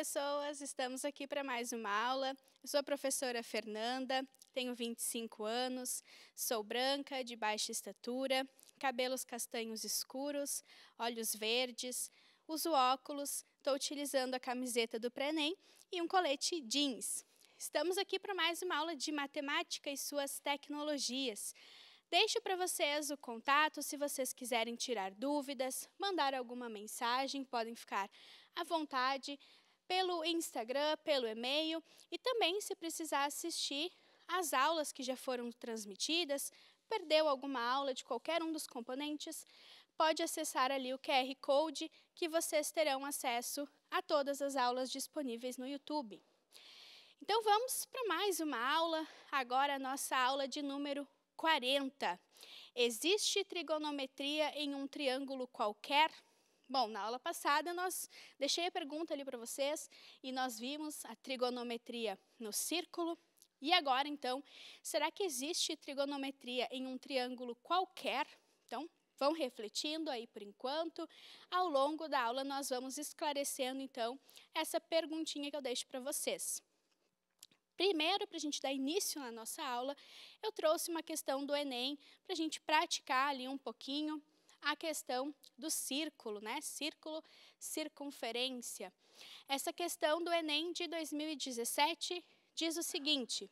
pessoas, estamos aqui para mais uma aula. Eu sou a professora Fernanda, tenho 25 anos, sou branca, de baixa estatura, cabelos castanhos escuros, olhos verdes, uso óculos, estou utilizando a camiseta do Prenem e um colete jeans. Estamos aqui para mais uma aula de matemática e suas tecnologias. Deixo para vocês o contato se vocês quiserem tirar dúvidas, mandar alguma mensagem, podem ficar à vontade pelo Instagram, pelo e-mail e também se precisar assistir às aulas que já foram transmitidas, perdeu alguma aula de qualquer um dos componentes, pode acessar ali o QR Code que vocês terão acesso a todas as aulas disponíveis no YouTube. Então vamos para mais uma aula, agora a nossa aula de número 40. Existe trigonometria em um triângulo qualquer? Bom, na aula passada nós deixei a pergunta ali para vocês e nós vimos a trigonometria no círculo. E agora, então, será que existe trigonometria em um triângulo qualquer? Então, vão refletindo aí por enquanto. Ao longo da aula nós vamos esclarecendo, então, essa perguntinha que eu deixo para vocês. Primeiro, para a gente dar início na nossa aula, eu trouxe uma questão do Enem para a gente praticar ali um pouquinho a questão do círculo, né? Círculo, circunferência. Essa questão do Enem de 2017 diz o seguinte: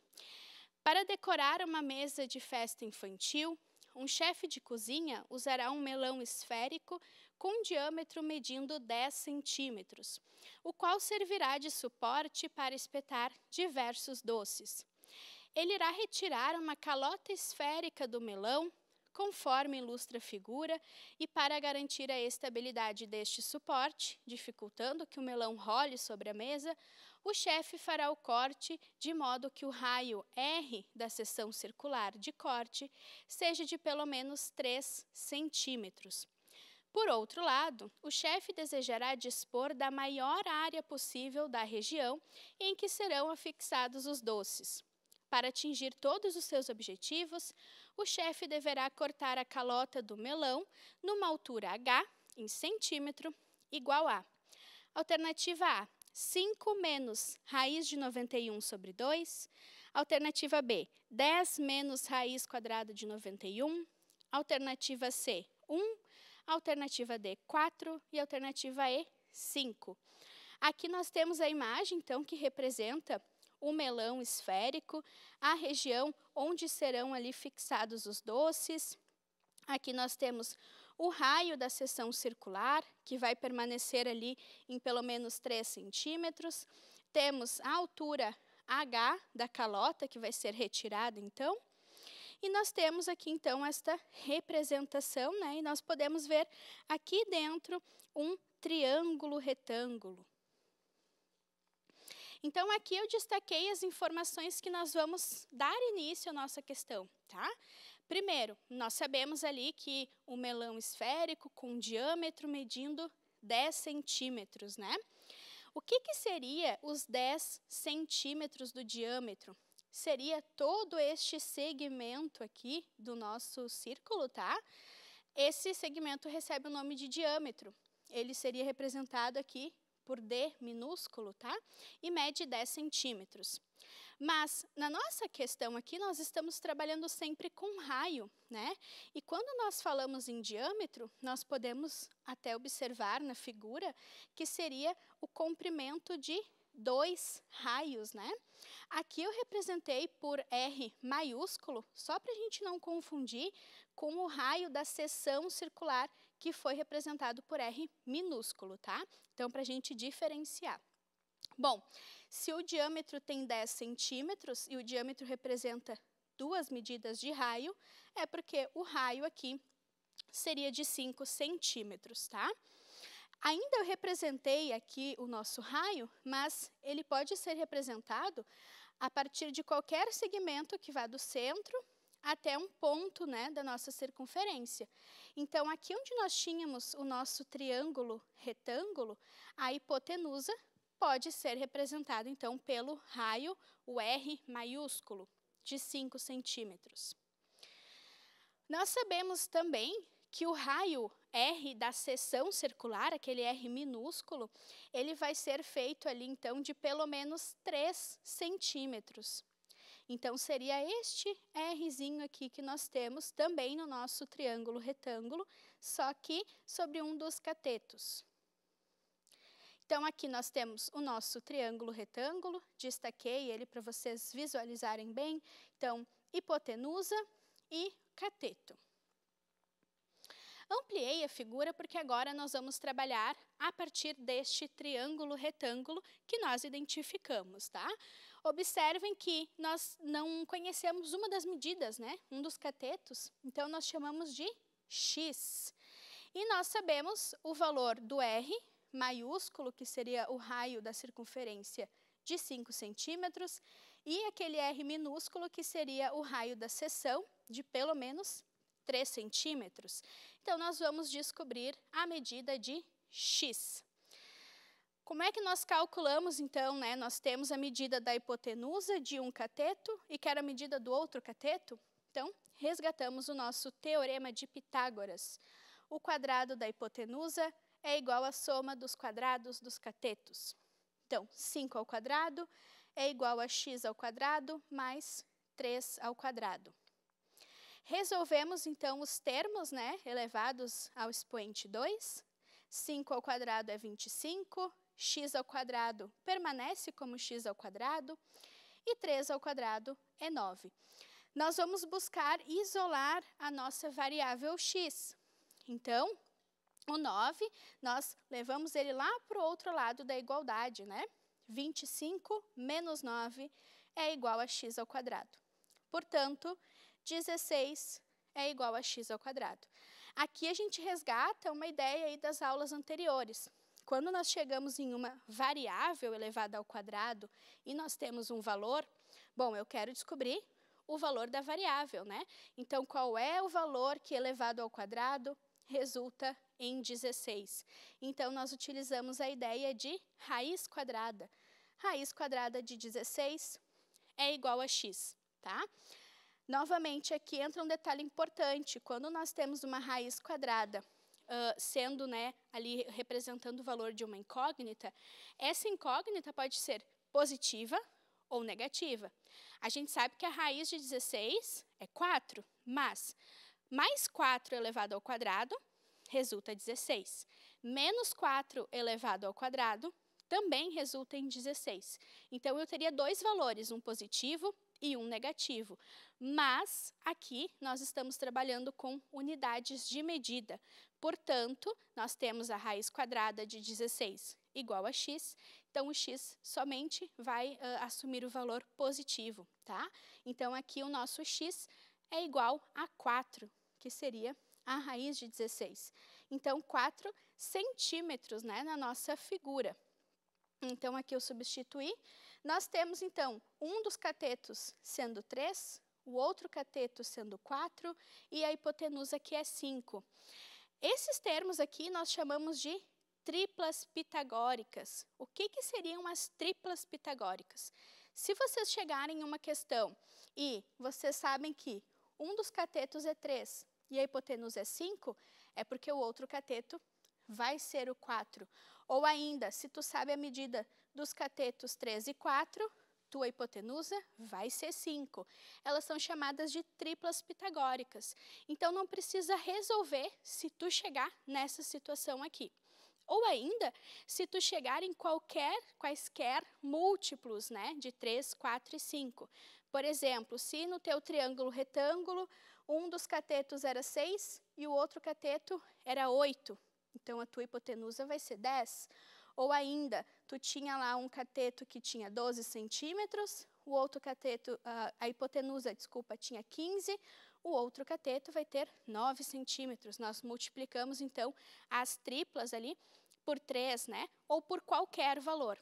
para decorar uma mesa de festa infantil, um chefe de cozinha usará um melão esférico com um diâmetro medindo 10 centímetros, o qual servirá de suporte para espetar diversos doces. Ele irá retirar uma calota esférica do melão conforme ilustra a figura, e para garantir a estabilidade deste suporte, dificultando que o melão role sobre a mesa, o chefe fará o corte de modo que o raio R da seção circular de corte seja de pelo menos 3 centímetros. Por outro lado, o chefe desejará dispor da maior área possível da região em que serão afixados os doces. Para atingir todos os seus objetivos, o chefe deverá cortar a calota do melão numa altura H, em centímetro, igual a. Alternativa A, 5 menos raiz de 91 sobre 2. Alternativa B, 10 menos raiz quadrada de 91. Alternativa C, 1. Alternativa D, 4. E alternativa E, 5. Aqui nós temos a imagem, então, que representa o melão esférico, a região onde serão ali fixados os doces. Aqui nós temos o raio da seção circular, que vai permanecer ali em pelo menos 3 centímetros. Temos a altura H da calota, que vai ser retirada então. E nós temos aqui, então, esta representação, né? E nós podemos ver aqui dentro um triângulo retângulo. Então, aqui eu destaquei as informações que nós vamos dar início à nossa questão. Tá? Primeiro, nós sabemos ali que o melão esférico com um diâmetro medindo 10 centímetros. Né? O que, que seria os 10 centímetros do diâmetro? Seria todo este segmento aqui do nosso círculo, tá? Esse segmento recebe o nome de diâmetro. Ele seria representado aqui por D minúsculo, tá? E mede 10 centímetros. Mas na nossa questão aqui, nós estamos trabalhando sempre com raio, né? E quando nós falamos em diâmetro, nós podemos até observar na figura que seria o comprimento de dois raios, né? Aqui eu representei por R maiúsculo, só para a gente não confundir com o raio da seção circular que foi representado por R minúsculo, tá? Então, para a gente diferenciar. Bom, se o diâmetro tem 10 centímetros e o diâmetro representa duas medidas de raio, é porque o raio aqui seria de 5 centímetros, tá? Ainda eu representei aqui o nosso raio, mas ele pode ser representado a partir de qualquer segmento que vá do centro até um ponto né, da nossa circunferência. Então, aqui onde nós tínhamos o nosso triângulo retângulo, a hipotenusa pode ser representada, então, pelo raio, o R maiúsculo, de 5 centímetros. Nós sabemos também que o raio R da seção circular, aquele R minúsculo, ele vai ser feito ali, então, de pelo menos 3 centímetros. Então, seria este Rzinho aqui que nós temos também no nosso triângulo retângulo, só que sobre um dos catetos. Então, aqui nós temos o nosso triângulo retângulo, destaquei ele para vocês visualizarem bem. Então, hipotenusa e cateto. Ampliei a figura porque agora nós vamos trabalhar a partir deste triângulo retângulo que nós identificamos, tá? Observem que nós não conhecemos uma das medidas, né? Um dos catetos, então nós chamamos de x. E nós sabemos o valor do r maiúsculo, que seria o raio da circunferência de 5 centímetros, e aquele r minúsculo, que seria o raio da seção de pelo menos 3 centímetros. Então, nós vamos descobrir a medida de x. Como é que nós calculamos, então, né? Nós temos a medida da hipotenusa de um cateto e quer a medida do outro cateto? Então, resgatamos o nosso teorema de Pitágoras. O quadrado da hipotenusa é igual à soma dos quadrados dos catetos. Então, 5 ao quadrado é igual a x ao quadrado mais 3 ao quadrado. Resolvemos então os termos né, elevados ao expoente 2. 5 ao quadrado é 25, x ao quadrado permanece como x ao quadrado e 3 ao quadrado é 9. Nós vamos buscar isolar a nossa variável x. Então, o 9, nós levamos ele lá para o outro lado da igualdade, né? 25 menos 9 é igual a x ao quadrado. Portanto, 16 é igual a x ao quadrado. Aqui a gente resgata uma ideia aí das aulas anteriores. Quando nós chegamos em uma variável elevada ao quadrado e nós temos um valor, bom, eu quero descobrir o valor da variável, né? Então, qual é o valor que elevado ao quadrado resulta em 16? Então, nós utilizamos a ideia de raiz quadrada. Raiz quadrada de 16 é igual a x, tá? Tá? Novamente, aqui entra um detalhe importante. Quando nós temos uma raiz quadrada, Uh, sendo né, ali representando o valor de uma incógnita, essa incógnita pode ser positiva ou negativa. A gente sabe que a raiz de 16 é 4, mas mais 4 elevado ao quadrado resulta 16. Menos 4 elevado ao quadrado também resulta em 16. Então, eu teria dois valores, um positivo e um negativo. Mas aqui nós estamos trabalhando com unidades de medida. Portanto, nós temos a raiz quadrada de 16 igual a x, então o x somente vai uh, assumir o valor positivo, tá? Então aqui o nosso x é igual a 4, que seria a raiz de 16. Então 4 centímetros, né, na nossa figura. Então aqui eu substituí nós temos, então, um dos catetos sendo 3, o outro cateto sendo 4 e a hipotenusa que é 5. Esses termos aqui nós chamamos de triplas pitagóricas. O que, que seriam as triplas pitagóricas? Se vocês chegarem em uma questão e vocês sabem que um dos catetos é 3 e a hipotenusa é 5, é porque o outro cateto vai ser o 4. Ou ainda, se tu sabe a medida dos catetos 3 e 4, tua hipotenusa vai ser 5. Elas são chamadas de triplas pitagóricas. Então não precisa resolver se tu chegar nessa situação aqui. Ou ainda, se tu chegar em qualquer, quaisquer múltiplos, né, de 3, 4 e 5. Por exemplo, se no teu triângulo retângulo, um dos catetos era 6 e o outro cateto era 8, então a tua hipotenusa vai ser 10. Ou ainda, tu tinha lá um cateto que tinha 12 centímetros, o outro cateto, ah, a hipotenusa, desculpa, tinha 15, o outro cateto vai ter 9 centímetros. Nós multiplicamos, então, as triplas ali por 3, né? Ou por qualquer valor.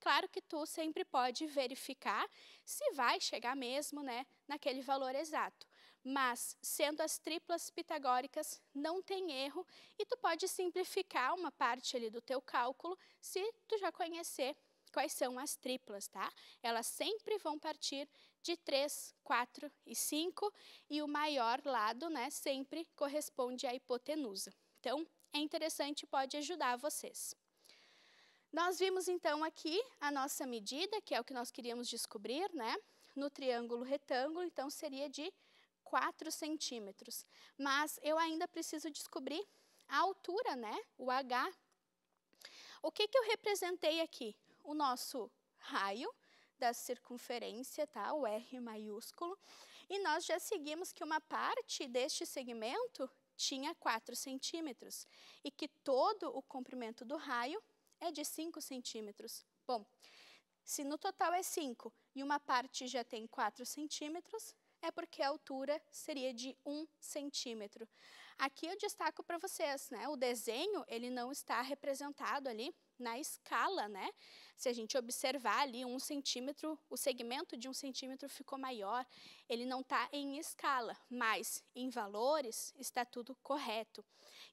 Claro que tu sempre pode verificar se vai chegar mesmo, né, naquele valor exato mas sendo as triplas pitagóricas, não tem erro e tu pode simplificar uma parte ali do teu cálculo se tu já conhecer quais são as triplas, tá? Elas sempre vão partir de 3, 4 e 5 e o maior lado, né, sempre corresponde à hipotenusa. Então, é interessante pode ajudar vocês. Nós vimos então aqui a nossa medida, que é o que nós queríamos descobrir, né? No triângulo retângulo, então seria de 4 centímetros. Mas eu ainda preciso descobrir a altura, né? O H. O que, que eu representei aqui? O nosso raio da circunferência, tá? O R maiúsculo. E nós já seguimos que uma parte deste segmento tinha 4 centímetros e que todo o comprimento do raio é de 5 centímetros. Bom, se no total é 5 e uma parte já tem 4 centímetros, é porque a altura seria de 1 centímetro. Aqui eu destaco para vocês, né? O desenho, ele não está representado ali na escala, né? Se a gente observar ali um centímetro, o segmento de um centímetro ficou maior, ele não está em escala, mas em valores está tudo correto.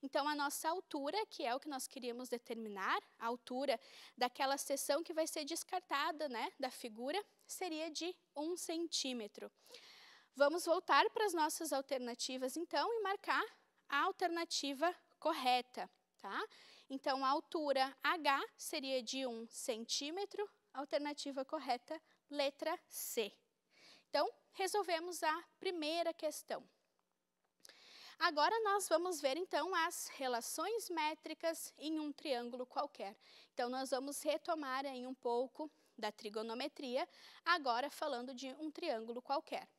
Então, a nossa altura, que é o que nós queríamos determinar, a altura daquela seção que vai ser descartada, né, da figura, seria de um centímetro. Vamos voltar para as nossas alternativas, então, e marcar a alternativa correta, tá? Então, a altura H seria de 1 centímetro, alternativa correta, letra C. Então, resolvemos a primeira questão. Agora, nós vamos ver, então, as relações métricas em um triângulo qualquer. Então, nós vamos retomar aí um pouco da trigonometria, agora falando de um triângulo qualquer.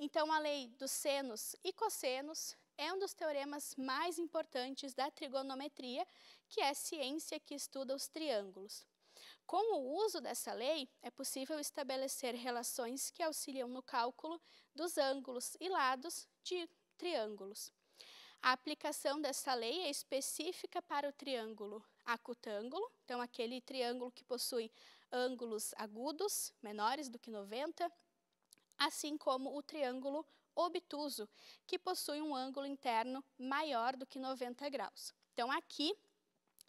Então, a lei dos senos e cossenos é um dos teoremas mais importantes da trigonometria, que é a ciência que estuda os triângulos. Com o uso dessa lei, é possível estabelecer relações que auxiliam no cálculo dos ângulos e lados de triângulos. A aplicação dessa lei é específica para o triângulo acutângulo, então aquele triângulo que possui ângulos agudos, menores do que 90, assim como o triângulo obtuso, que possui um ângulo interno maior do que 90 graus. Então, aqui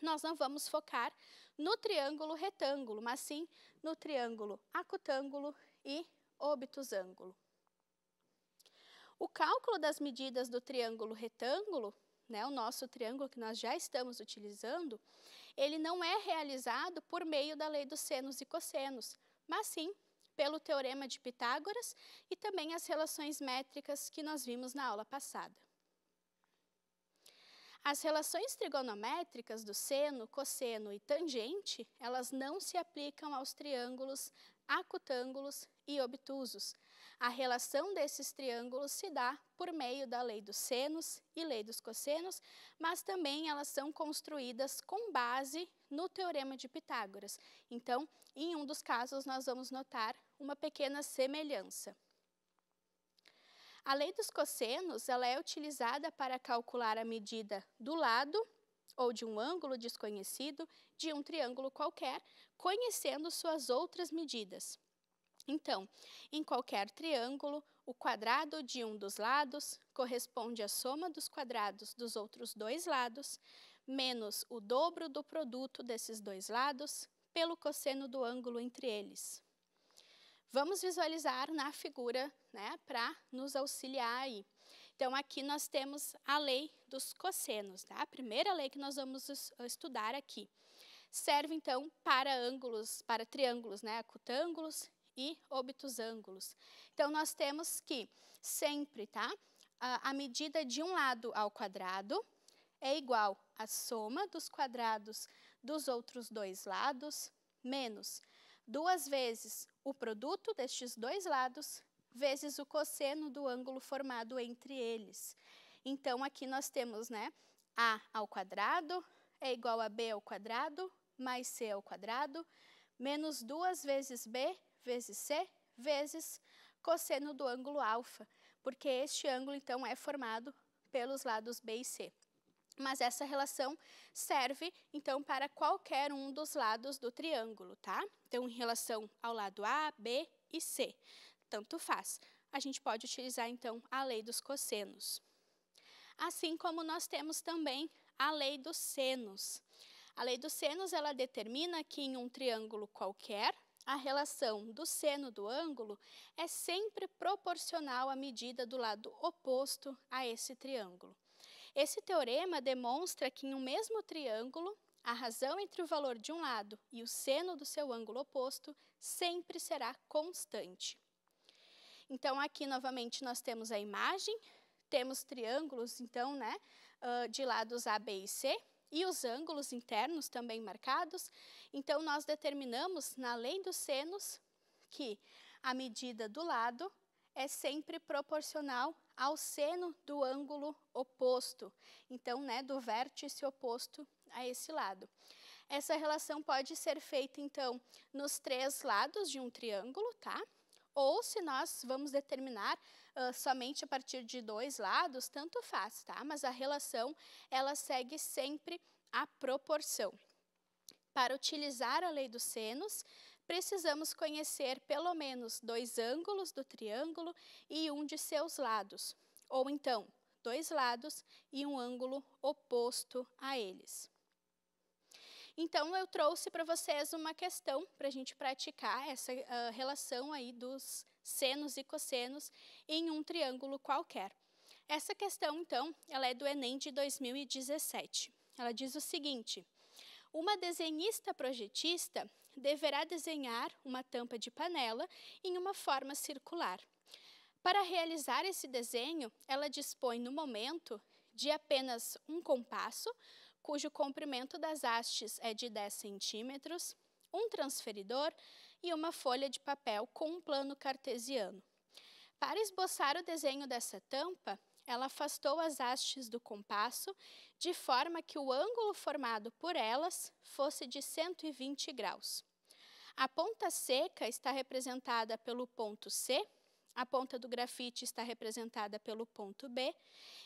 nós não vamos focar no triângulo retângulo, mas sim no triângulo acutângulo e obtusângulo. O cálculo das medidas do triângulo retângulo, né, o nosso triângulo que nós já estamos utilizando, ele não é realizado por meio da lei dos senos e cossenos, mas sim pelo teorema de Pitágoras e também as relações métricas que nós vimos na aula passada. As relações trigonométricas do seno, cosseno e tangente, elas não se aplicam aos triângulos acutângulos e obtusos. A relação desses triângulos se dá por meio da lei dos senos e lei dos cossenos, mas também elas são construídas com base no teorema de Pitágoras. Então, em um dos casos, nós vamos notar uma pequena semelhança. A lei dos cossenos ela é utilizada para calcular a medida do lado ou de um ângulo desconhecido de um triângulo qualquer, conhecendo suas outras medidas. Então, em qualquer triângulo, o quadrado de um dos lados corresponde à soma dos quadrados dos outros dois lados, menos o dobro do produto desses dois lados, pelo cosseno do ângulo entre eles. Vamos visualizar na figura né, para nos auxiliar aí. Então, aqui nós temos a lei dos cossenos, tá? a primeira lei que nós vamos estudar aqui. Serve, então, para ângulos, para triângulos, né? cutângulos e obtusângulos. Então, nós temos que sempre, tá? a medida de um lado ao quadrado é igual à soma dos quadrados dos outros dois lados, menos duas vezes o produto destes dois lados vezes o cosseno do ângulo formado entre eles. Então, aqui nós temos né, a ao quadrado é igual a b ao quadrado mais c ao quadrado menos 2 vezes b vezes c vezes cosseno do ângulo alfa, porque este ângulo, então, é formado pelos lados b e c mas essa relação serve, então, para qualquer um dos lados do triângulo, tá? Então, em relação ao lado A, B e C, tanto faz. A gente pode utilizar, então, a lei dos cossenos. Assim como nós temos também a lei dos senos. A lei dos senos, ela determina que em um triângulo qualquer, a relação do seno do ângulo é sempre proporcional à medida do lado oposto a esse triângulo. Esse teorema demonstra que em um mesmo triângulo, a razão entre o valor de um lado e o seno do seu ângulo oposto sempre será constante. Então, aqui novamente nós temos a imagem, temos triângulos, então, né, de lados A, B e C, e os ângulos internos também marcados. Então, nós determinamos na lei dos senos que a medida do lado é sempre proporcional ao seno do ângulo oposto, então, né, do vértice oposto a esse lado. Essa relação pode ser feita, então, nos três lados de um triângulo, tá? Ou se nós vamos determinar uh, somente a partir de dois lados, tanto faz, tá? Mas a relação, ela segue sempre a proporção. Para utilizar a lei dos senos, precisamos conhecer pelo menos dois ângulos do triângulo e um de seus lados, ou então, dois lados e um ângulo oposto a eles. Então, eu trouxe para vocês uma questão para a gente praticar essa uh, relação aí dos senos e cossenos em um triângulo qualquer. Essa questão, então, ela é do Enem de 2017. Ela diz o seguinte: uma desenhista projetista deverá desenhar uma tampa de panela em uma forma circular. Para realizar esse desenho, ela dispõe no momento de apenas um compasso, cujo comprimento das hastes é de 10 centímetros, um transferidor e uma folha de papel com um plano cartesiano. Para esboçar o desenho dessa tampa, ela afastou as hastes do compasso de forma que o ângulo formado por elas fosse de 120 graus. A ponta seca está representada pelo ponto C, a ponta do grafite está representada pelo ponto B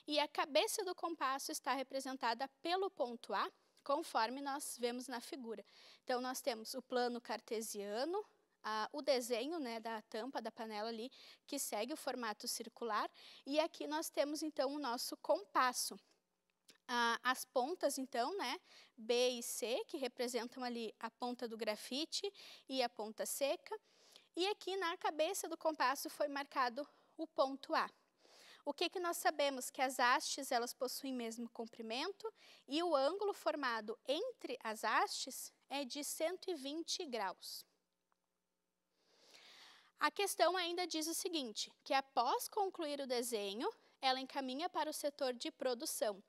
e a cabeça do compasso está representada pelo ponto A, conforme nós vemos na figura. Então, nós temos o plano cartesiano, a, o desenho né, da tampa da panela ali, que segue o formato circular, e aqui nós temos, então, o nosso compasso, ah, as pontas, então, né? B e C, que representam ali a ponta do grafite e a ponta seca. E aqui na cabeça do compasso foi marcado o ponto A. O que, que nós sabemos? Que as hastes elas possuem mesmo comprimento e o ângulo formado entre as hastes é de 120 graus. A questão ainda diz o seguinte, que após concluir o desenho, ela encaminha para o setor de produção.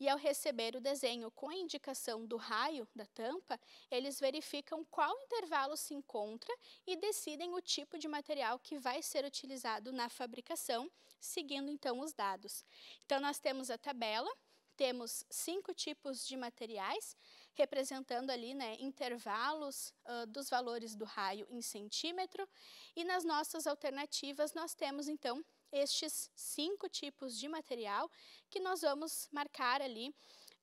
E ao receber o desenho com a indicação do raio da tampa, eles verificam qual intervalo se encontra e decidem o tipo de material que vai ser utilizado na fabricação, seguindo então os dados. Então nós temos a tabela, temos cinco tipos de materiais, representando ali né, intervalos uh, dos valores do raio em centímetro. E nas nossas alternativas, nós temos, então, estes cinco tipos de material que nós vamos marcar ali,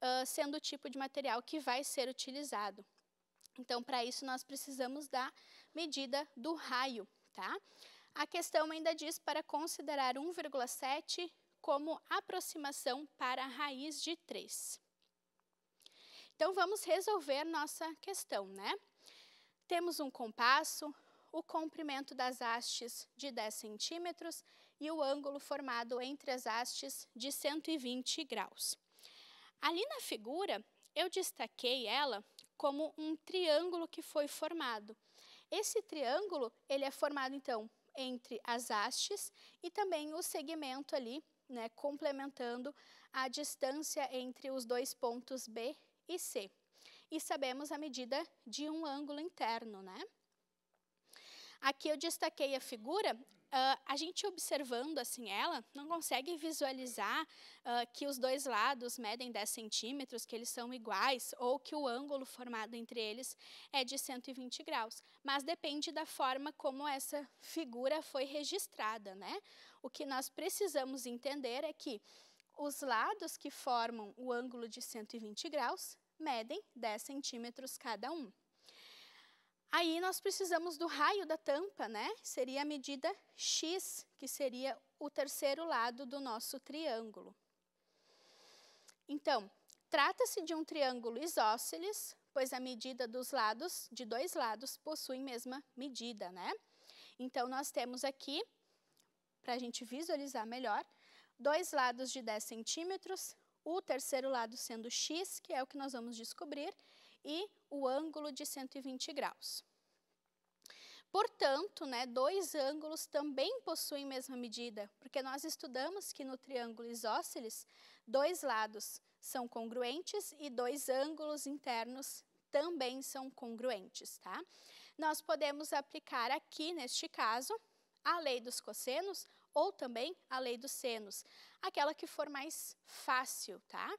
uh, sendo o tipo de material que vai ser utilizado. Então, para isso, nós precisamos da medida do raio, tá? A questão ainda diz para considerar 1,7 como aproximação para a raiz de 3. Então, vamos resolver nossa questão, né? Temos um compasso, o comprimento das hastes de 10 centímetros e o ângulo formado entre as hastes de 120 graus. Ali na figura, eu destaquei ela como um triângulo que foi formado. Esse triângulo, ele é formado, então, entre as hastes e também o segmento ali, né, complementando a distância entre os dois pontos B e C. E sabemos a medida de um ângulo interno, né? Aqui eu destaquei a figura. Uh, a gente observando assim ela, não consegue visualizar uh, que os dois lados medem 10 centímetros, que eles são iguais, ou que o ângulo formado entre eles é de 120 graus. Mas depende da forma como essa figura foi registrada. Né? O que nós precisamos entender é que os lados que formam o ângulo de 120 graus medem 10 centímetros cada um. Aí nós precisamos do raio da tampa, né? Seria a medida x, que seria o terceiro lado do nosso triângulo. Então, trata-se de um triângulo isósceles, pois a medida dos lados, de dois lados, possui mesma medida, né? Então, nós temos aqui, para a gente visualizar melhor, dois lados de 10 centímetros, o terceiro lado sendo x, que é o que nós vamos descobrir, e o ângulo de 120 graus. Portanto, né, dois ângulos também possuem mesma medida, porque nós estudamos que no triângulo isósceles, dois lados são congruentes e dois ângulos internos também são congruentes. Tá? Nós podemos aplicar aqui, neste caso, a lei dos cossenos ou também a lei dos senos, aquela que for mais fácil. Tá?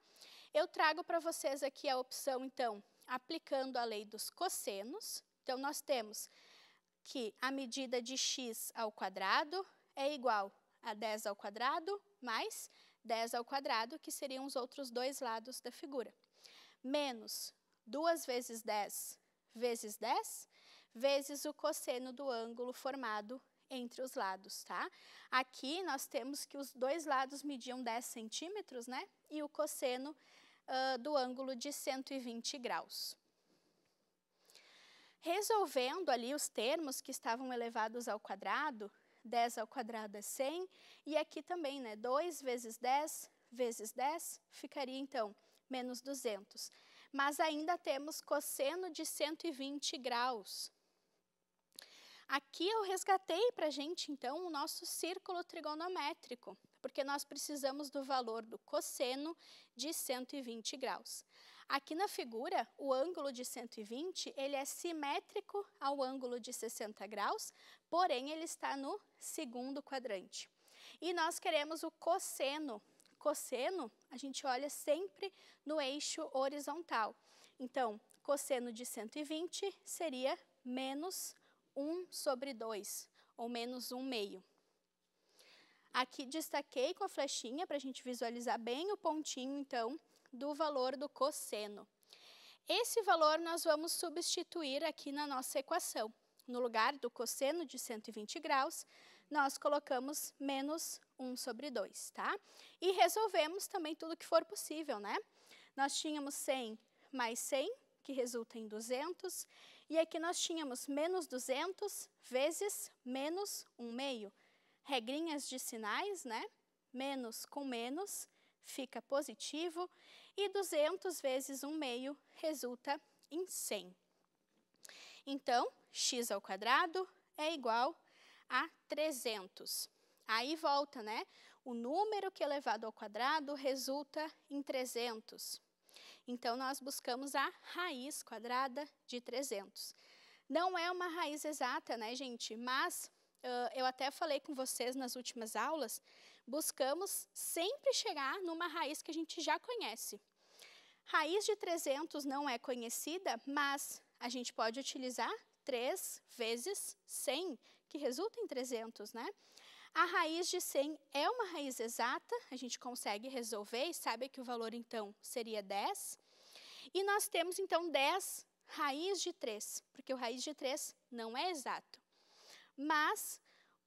Eu trago para vocês aqui a opção, então, aplicando a lei dos cossenos. Então, nós temos que a medida de x ao quadrado é igual a 10 ao quadrado mais 10 ao quadrado, que seriam os outros dois lados da figura, menos 2 vezes 10 vezes 10, vezes o cosseno do ângulo formado entre os lados, tá? Aqui nós temos que os dois lados mediam 10 centímetros, né? E o cosseno uh, do ângulo de 120 graus. Resolvendo ali os termos que estavam elevados ao quadrado, 10 ao quadrado é 100, e aqui também, né, 2 vezes 10 vezes 10, ficaria então menos 200. Mas ainda temos cosseno de 120 graus. Aqui eu resgatei para a gente, então, o nosso círculo trigonométrico porque nós precisamos do valor do cosseno de 120 graus. Aqui na figura, o ângulo de 120 ele é simétrico ao ângulo de 60 graus, porém ele está no segundo quadrante. E nós queremos o cosseno. Cosseno, a gente olha sempre no eixo horizontal. Então, cosseno de 120 seria menos 1 sobre 2, ou menos 1 meio. Aqui destaquei com a flechinha para a gente visualizar bem o pontinho, então, do valor do cosseno. Esse valor nós vamos substituir aqui na nossa equação. No lugar do cosseno de 120 graus, nós colocamos menos 1 sobre 2, tá? E resolvemos também tudo que for possível, né? Nós tínhamos 100 mais 100, que resulta em 200, e aqui nós tínhamos menos 200 vezes menos 1 meio, regrinhas de sinais, né? Menos com menos fica positivo e 200 vezes 1 meio resulta em 100. Então, x ao quadrado é igual a 300. Aí volta, né? O número que é elevado ao quadrado resulta em 300. Então, nós buscamos a raiz quadrada de 300. Não é uma raiz exata, né, gente? Mas ah, eu até falei com vocês nas últimas aulas, buscamos sempre chegar numa raiz que a gente já conhece. Raiz de 300 não é conhecida, mas a gente pode utilizar 3 vezes 100, que resulta em 300, né? A raiz de 100 é uma raiz exata, a gente consegue resolver e sabe que o valor, então, seria 10. E nós temos, então, 10 raiz de 3, porque o raiz de 3 não é exato mas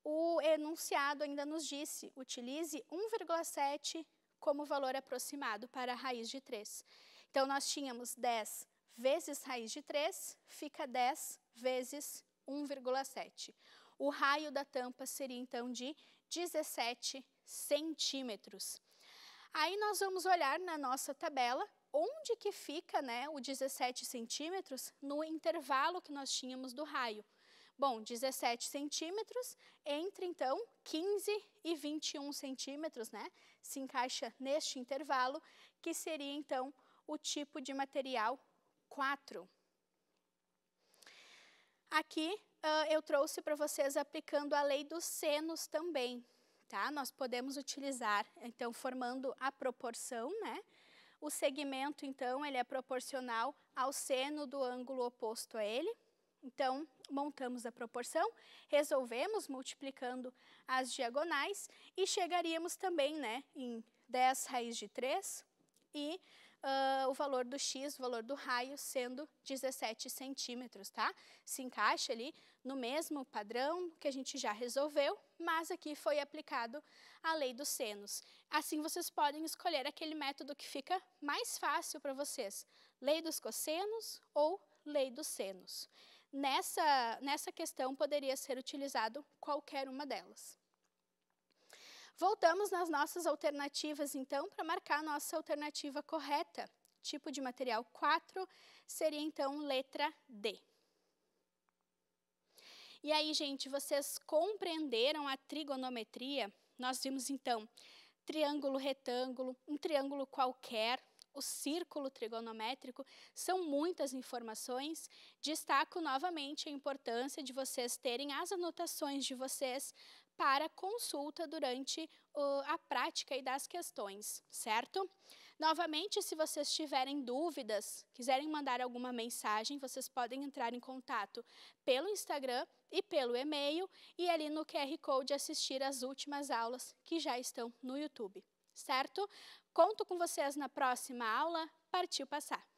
o enunciado ainda nos disse, utilize 1,7 como valor aproximado para a raiz de 3. Então, nós tínhamos 10 vezes raiz de 3, fica 10 vezes 1,7. O raio da tampa seria, então, de 17 centímetros. Aí, nós vamos olhar na nossa tabela onde que fica né, o 17 centímetros no intervalo que nós tínhamos do raio. Bom, 17 centímetros, entre então 15 e 21 centímetros, né? Se encaixa neste intervalo, que seria então o tipo de material 4. Aqui uh, eu trouxe para vocês aplicando a lei dos senos também, tá? Nós podemos utilizar, então, formando a proporção, né? O segmento, então, ele é proporcional ao seno do ângulo oposto a ele. Então, montamos a proporção, resolvemos multiplicando as diagonais e chegaríamos também né, em 10 raiz de 3 e uh, o valor do x, o valor do raio, sendo 17 centímetros, tá? Se encaixa ali no mesmo padrão que a gente já resolveu, mas aqui foi aplicado a lei dos senos. Assim, vocês podem escolher aquele método que fica mais fácil para vocês, lei dos cossenos ou lei dos senos nessa, nessa questão poderia ser utilizado qualquer uma delas. Voltamos nas nossas alternativas, então, para marcar a nossa alternativa correta. Tipo de material 4 seria, então, letra D. E aí, gente, vocês compreenderam a trigonometria? Nós vimos, então, triângulo retângulo, um triângulo qualquer, o círculo trigonométrico, são muitas informações. Destaco novamente a importância de vocês terem as anotações de vocês para consulta durante uh, a prática e das questões, certo? Novamente, se vocês tiverem dúvidas, quiserem mandar alguma mensagem, vocês podem entrar em contato pelo Instagram e pelo e-mail e ali no QR Code assistir as últimas aulas que já estão no YouTube, certo? Conto com vocês na próxima aula. Partiu passar!